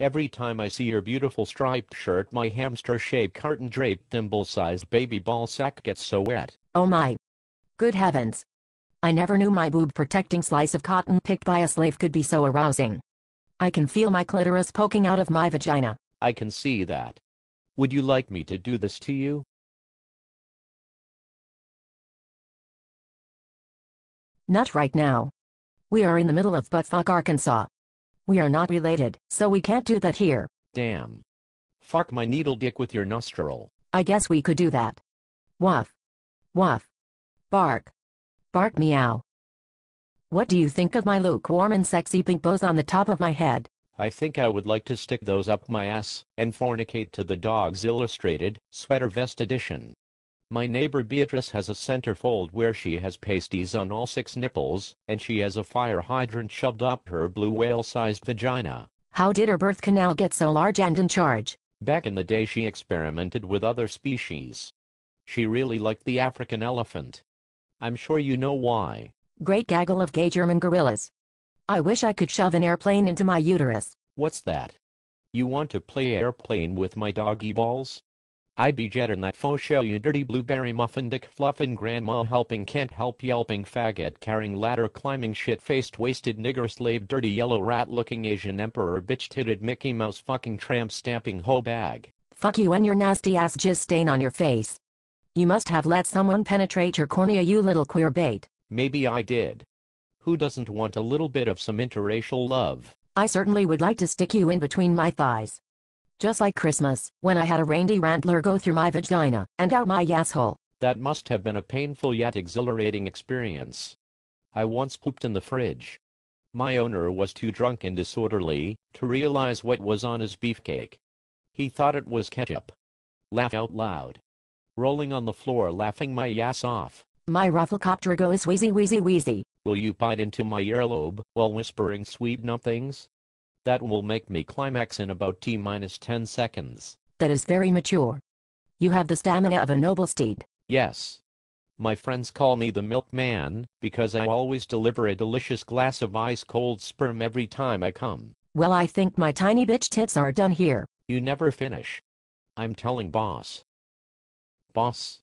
Every time I see your beautiful striped shirt my hamster-shaped carton-draped thimble-sized baby ball sack gets so wet. Oh my. Good heavens. I never knew my boob-protecting slice of cotton picked by a slave could be so arousing. I can feel my clitoris poking out of my vagina. I can see that. Would you like me to do this to you? Not right now. We are in the middle of buttfuck Arkansas. We are not related, so we can't do that here. Damn. Fuck my needle dick with your nostril. I guess we could do that. Woof. Woof. Bark. Bark meow. What do you think of my lukewarm and sexy pink bows on the top of my head? I think I would like to stick those up my ass and fornicate to the Dogs Illustrated Sweater Vest Edition. My neighbor Beatrice has a centerfold where she has pasties on all six nipples, and she has a fire hydrant shoved up her blue whale-sized vagina. How did her birth canal get so large and in charge? Back in the day she experimented with other species. She really liked the African elephant. I'm sure you know why. Great gaggle of gay German gorillas. I wish I could shove an airplane into my uterus. What's that? You want to play airplane with my doggy balls? I be jettin' that fo show you dirty blueberry muffin dick fluffin' grandma helping can't help yelping faggot carrying ladder climbing shit faced wasted nigger slave dirty yellow rat looking Asian emperor bitch titted Mickey Mouse fucking tramp stamping hoe bag. Fuck you and your nasty ass just stain on your face. You must have let someone penetrate your cornea you little queer bait. Maybe I did. Who doesn't want a little bit of some interracial love? I certainly would like to stick you in between my thighs. Just like Christmas, when I had a reindeer antler go through my vagina and out my asshole. That must have been a painful yet exhilarating experience. I once pooped in the fridge. My owner was too drunk and disorderly to realize what was on his beefcake. He thought it was ketchup. Laugh out loud. Rolling on the floor laughing my ass off. My rafflecopter goes wheezy wheezy wheezy. Will you bite into my earlobe while whispering sweet nothings? That will make me climax in about T minus 10 seconds. That is very mature. You have the stamina of a noble steed. Yes. My friends call me the milkman because I always deliver a delicious glass of ice cold sperm every time I come. Well, I think my tiny bitch tits are done here. You never finish. I'm telling boss. Boss.